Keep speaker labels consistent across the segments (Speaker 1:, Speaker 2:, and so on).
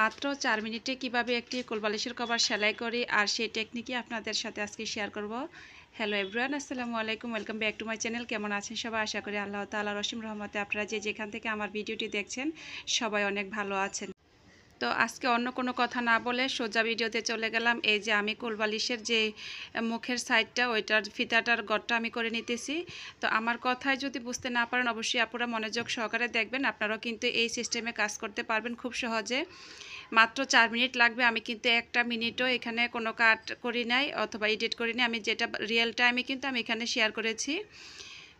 Speaker 1: মাত্র চার মিনিটে কিভাবে একটি কোলবালিশের কভার সেলাই করি আর সেই টেকনিকই আপনাদের সাথে আজকে শেয়ার করব হ্যালো এভরিওয়ান আসসালামু আলাইকুম welcome back to my channel কেমন আছেন সবাই আশা করি আল্লাহ তাল্লাহ রসিম রহমতে আপনারা যে যেখান থেকে আমার ভিডিওটি দেখছেন সবাই অনেক ভালো আছেন তো আজকে অন্য কোনো কথা না বলে সোজা ভিডিওতে চলে গেলাম এই যে আমি কোলবালিশের যে মুখের সাইডটা ওইটার ফিতাটার গড়টা আমি করে নিতেছি তো আমার কথায় যদি বুঝতে না পারেন অবশ্যই আপনারা মনোযোগ সহকারে দেখবেন আপনারাও কিন্তু এই সিস্টেমে কাজ করতে পারবেন খুব সহজে মাত্র চার মিনিট লাগবে আমি কিন্তু একটা মিনিটও এখানে কোনো কাট করি নাই অথবা এডিট করি নাই আমি যেটা রিয়েল টাইমে কিন্তু আমি এখানে শেয়ার করেছি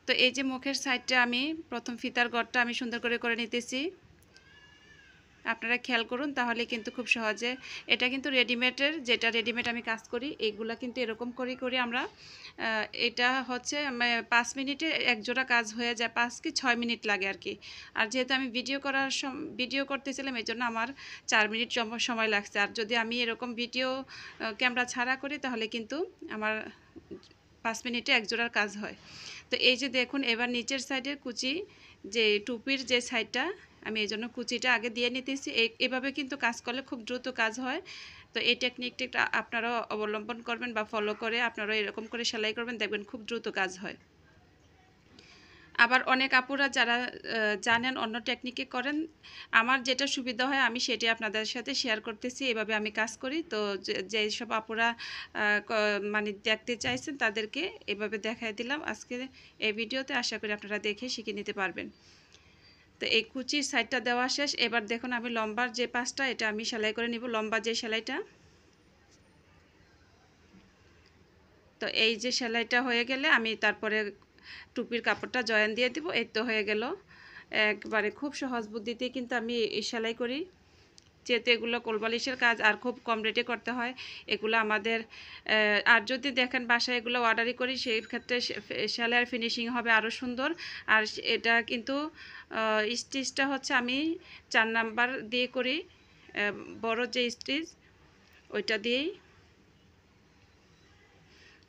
Speaker 1: তো এই যে মুখের সাইডটা আমি প্রথম ফিতার গড়টা আমি সুন্দর করে করে নিতেছি আপনারা খেয়াল করুন তাহলে কিন্তু খুব সহজে এটা কিন্তু রেডিমেডের যেটা রেডিমেড আমি কাজ করি এইগুলা কিন্তু এরকম করি করে আমরা এটা হচ্ছে পাঁচ মিনিটে একজোড়া কাজ হয়ে যায় পাঁচ কি ছয় মিনিট লাগে আর কি আর যেহেতু আমি ভিডিও করার ভিডিও করতেছিলাম এই জন্য আমার চার মিনিট সময় লাগছে আর যদি আমি এরকম ভিডিও ক্যামেরা ছাড়া করি তাহলে কিন্তু আমার পাঁচ মিনিটে একজোড়ার কাজ হয় তো এই যে দেখুন এবার নিচের সাইডের কুচি যে টুপির যে সাইডটা আমি এই জন্য কুচিটা আগে দিয়ে নিতেছি এভাবে কিন্তু কাজ করলে খুব দ্রুত কাজ হয় তো এই টেকনিকটা আপনারা অবলম্বন করবেন বা ফলো করে আপনারা এরকম করে সেলাই করবেন দেখবেন খুব দ্রুত কাজ হয় আবার অনেক আপুরা যারা জানেন অন্য টেকনিকে করেন আমার যেটা সুবিধা হয় আমি সেটি আপনাদের সাথে শেয়ার করতেছি এভাবে আমি কাজ করি তো যেসব আপুরা মানে দেখতে চাইছেন তাদেরকে এভাবে দেখায় দিলাম আজকে এই ভিডিওতে আশা করি আপনারা দেখে শিখে নিতে পারবেন তো এই কুচির সাইডটা দেওয়া শেষ এবার দেখুন আমি লম্বার যে পাশটা এটা আমি সেলাই করে নিব লম্বা যে সেলাইটা তো এই যে সেলাইটা হয়ে গেলে আমি তারপরে টুপির কাপড়টা জয়েন দিয়ে দিব এই তো হয়ে গেল একবারে খুব সহজ বুদ্ধিতে কিন্তু আমি সেলাই করি যেহেতু এগুলো কোলবালিশের কাজ আর খুব কম রেটে করতে হয় এগুলো আমাদের আর যদি দেখেন বাসায় এগুলো অর্ডারই করি সেই ক্ষেত্রে সেলাইয়ের ফিনিশিং হবে আরও সুন্দর আর এটা কিন্তু স্টিচটা হচ্ছে আমি চার নাম্বার দিয়ে করি বড় যে স্টিচ ওইটা দিয়েই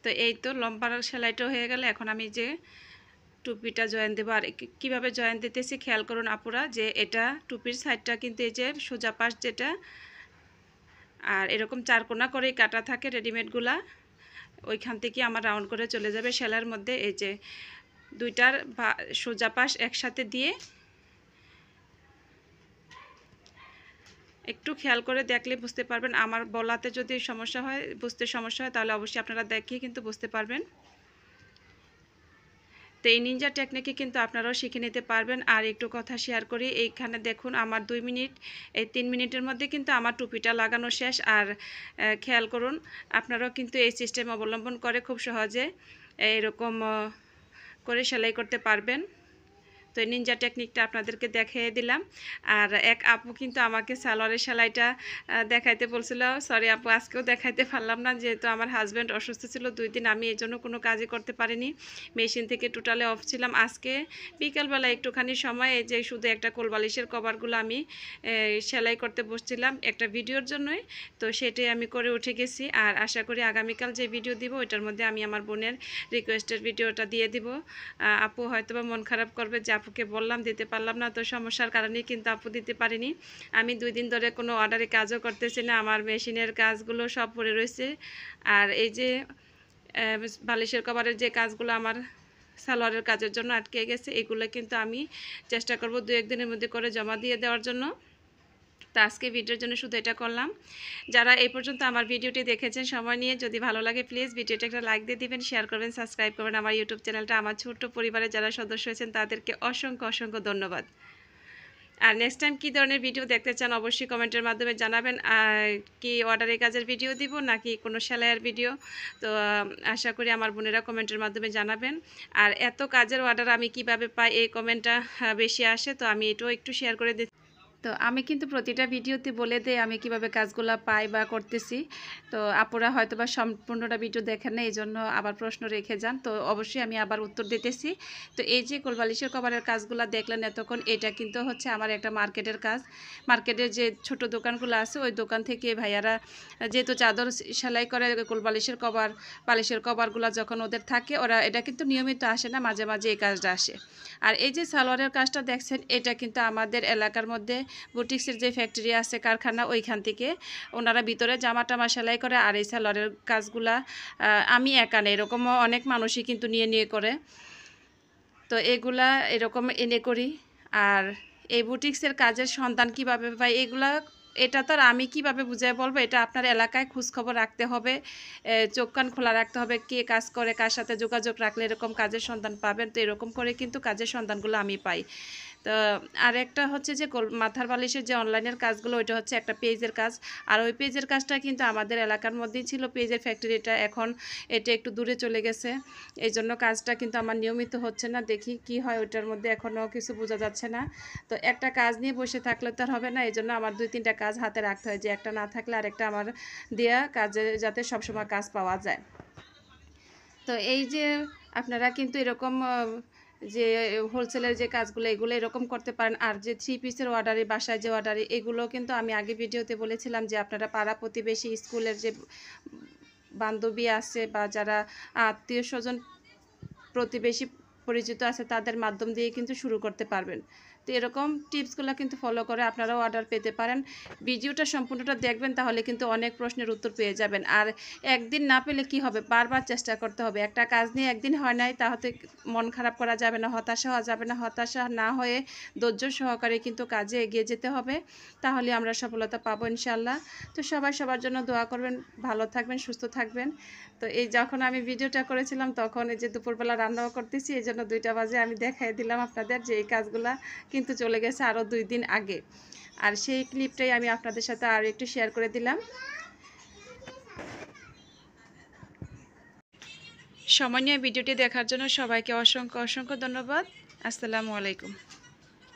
Speaker 1: তো এই তো লম্বার সেলাইটা হয়ে গেলে এখন আমি যে টুপিটা জয়েন দেবো আর কীভাবে জয়েন দিতেছি খেয়াল করুন আপুরা যে এটা টুপির সাইডটা কিন্তু এই যে সোজা পাশ যেটা আর এরকম চারকোনা করেই কাটা থাকে রেডিমেডগুলা ওইখান থেকে আমার রাউন্ড করে চলে যাবে সেলার মধ্যে এই যে দুইটার সোজা পাশ একসাথে দিয়ে একটু খেয়াল করে দেখলে বুঝতে পারবেন আমার বলাতে যদি সমস্যা হয় বুঝতে সমস্যা হয় তাহলে অবশ্যই আপনারা দেখিয়ে কিন্তু বুঝতে পারবেন তো এই নিনজা টেকনিকে কিন্তু আপনারাও শিখে নিতে পারবেন আর একটু কথা শেয়ার করি এইখানে দেখুন আমার দুই মিনিট এই তিন মিনিটের মধ্যে কিন্তু আমার টুপিটা লাগানো শেষ আর খেয়াল করুন আপনারাও কিন্তু এই সিস্টেম অবলম্বন করে খুব সহজে এরকম করে সেলাই করতে পারবেন তো নিনজা টেকনিকটা আপনাদেরকে দেখিয়ে দিলাম আর এক আপু কিন্তু আমাকে সালোয়ারের সেলাইটা দেখাইতে বলছিল সরি আপু আজকেও দেখাইতে পারলাম না যেহেতু আমার হাজব্যান্ড অসুস্থ ছিল দুই দিন আমি এই জন্য কোনো কাজই করতে পারিনি মেশিন থেকে টোটালে অফ ছিলাম আজকে বিকালবেলা একটুখানি সময় যে শুধু একটা কোলবালিশের কভারগুলো আমি সেলাই করতে বসছিলাম একটা ভিডিওর জন্যই তো সেটাই আমি করে উঠে গেছি আর আশা করি আগামীকাল যে ভিডিও দিব ওইটার মধ্যে আমি আমার বোনের রিকোয়েস্টের ভিডিওটা দিয়ে দিব আপু বা মন খারাপ করবে যে আপুকে বললাম দিতে পারলাম না তো সমস্যার কারণে কিন্তু আপু দিতে পারিনি আমি দুই দিন ধরে কোনো অর্ডারে কাজও করতেছি না আমার মেশিনের কাজগুলো সব পড়ে রয়েছে আর এই যে বালিশের কভারের যে কাজগুলো আমার সালোয়ারের কাজের জন্য আটকে গেছে এগুলো কিন্তু আমি চেষ্টা করব দু একদিনের মধ্যে করে জমা দিয়ে দেওয়ার জন্য তো আজকে ভিডিওর জন্য শুধু এটা করলাম যারা এই পর্যন্ত আমার ভিডিওটি দেখেছেন সময় নিয়ে যদি ভালো লাগে প্লিজ ভিডিওটা একটা লাইক দিয়ে দিবেন শেয়ার করবেন সাবস্ক্রাইব করবেন আমার ইউটিউব চ্যানেলটা আমার ছোট্ট পরিবারে যারা সদস্য হয়েছেন তাদেরকে অসংখ্য অসংখ্য ধন্যবাদ আর নেক্সট টাইম কী ধরনের ভিডিও দেখতে চান অবশ্যই কমেন্টের মাধ্যমে জানাবেন কি অর্ডারের কাজের ভিডিও দিব নাকি কোনো সেলাইয়ের ভিডিও তো আশা করি আমার বোনেরা কমেন্টের মাধ্যমে জানাবেন আর এত কাজের অর্ডার আমি কিভাবে পাই এই কমেন্টটা বেশি আসে তো আমি এটাও একটু শেয়ার করে দিচ্ছি তো আমি কিন্তু প্রতিটা ভিডিওতে বলে দেয় আমি কিভাবে কাজগুলো পাই বা করতেছি তো আপুরা হয়তো বা সম্পূর্ণটা ভিডিও দেখেন না এই জন্য আবার প্রশ্ন রেখে যান তো অবশ্যই আমি আবার উত্তর দিতেছি তো এই যে কোলবালিশের কভারের কাজগুলো দেখলেন এতক্ষণ এটা কিন্তু হচ্ছে আমার একটা মার্কেটের কাজ মার্কেটের যে ছোট দোকানগুলো আছে ওই দোকান থেকে ভাইয়ারা যেহেতু চাদর সেলাই করে কোলবালিশের কভার বালিশের কভারগুলো যখন ওদের থাকে ওরা এটা কিন্তু নিয়মিত আসে না মাঝে মাঝে এই কাজটা আসে আর এই যে সালোয়ারের কাজটা দেখছেন এটা কিন্তু আমাদের এলাকার মধ্যে বুটিক্সের যে ফ্যাক্টরি আছে কারখানা ওইখান থেকে ওনারা ভিতরে জামা টামা সেলাই করে আর এই সেলরের কাজগুলা আমি একা নেই এরকমও অনেক মানুষই কিন্তু নিয়ে নিয়ে করে তো এগুলা এরকম এনে করি আর এই বুটিক্সের কাজের সন্ধান কিভাবে পাই এগুলা এটা তো আর আমি কিভাবে বুঝাই বলবো এটা আপনার এলাকায় খোঁজখবর রাখতে হবে চোখ কান খোলা রাখতে হবে কে কাজ করে কার সাথে যোগাযোগ রাখলে এরকম কাজের সন্ধান পাবেন তো এরকম করে কিন্তু কাজের সন্ধানগুলো আমি পাই তো আর একটা হচ্ছে যে মাথার বালিশের যে অনলাইনের কাজগুলো ওইটা হচ্ছে একটা পেজের কাজ আর ওই পেজের কাজটা কিন্তু আমাদের এলাকার মধ্যেই ছিল পেজের ফ্যাক্টরিটা এখন এটা একটু দূরে চলে গেছে এই জন্য কাজটা কিন্তু আমার নিয়মিত হচ্ছে না দেখি কি হয় ওইটার মধ্যে এখনও কিছু বোঝা যাচ্ছে না তো একটা কাজ নিয়ে বসে থাকলে তো আর হবে না এই জন্য আমার দুই তিনটা কাজ হাতে রাখতে হয় যে একটা না থাকলে আরেকটা আমার দেয়া কাজে যাতে সবসময় কাজ পাওয়া যায় তো এই যে আপনারা কিন্তু এরকম যে হোলসেলের যে কাজগুলো এগুলো এরকম করতে পারেন আর যে থ্রি পিসের অর্ডারে বাসায় যে অর্ডারে এগুলো কিন্তু আমি আগে ভিডিওতে বলেছিলাম যে আপনারা পাড়া প্রতিবেশী স্কুলের যে বান্ধবী আছে বা যারা আত্মীয় স্বজন প্রতিবেশী পরিচিত আছে তাদের মাধ্যম দিয়ে কিন্তু শুরু করতে পারবেন তো এরকম টিপসগুলো কিন্তু ফলো করে আপনারাও অর্ডার পেতে পারেন ভিডিওটা সম্পূর্ণটা দেখবেন তাহলে কিন্তু অনেক প্রশ্নের উত্তর পেয়ে যাবেন আর একদিন না পেলে কি হবে বারবার চেষ্টা করতে হবে একটা কাজ নিয়ে একদিন হয় নাই তাহলে মন খারাপ করা যাবে না হতাশা হওয়া যাবে না হতাশা না হয়ে ধৈর্য সহকারে কিন্তু কাজে এগিয়ে যেতে হবে তাহলে আমরা সফলতা পাবো ইনশাল্লাহ তো সবাই সবার জন্য দোয়া করবেন ভালো থাকবেন সুস্থ থাকবেন তো এই যখন আমি ভিডিওটা করেছিলাম তখন এই যে দুপুরবেলা রান্নাও করতেছি এই জন্য দুইটা বাজে আমি দেখাই দিলাম আপনাদের যে এই কাজগুলা কিন্তু চলে গেছে আরও দুই দিন আগে আর সেই ক্লিপটাই আমি আপনাদের সাথে আরও একটু শেয়ার করে দিলাম সময় নিয়ে ভিডিওটি দেখার জন্য সবাইকে অসংখ্য অসংখ্য ধন্যবাদ আসসালামু আলাইকুম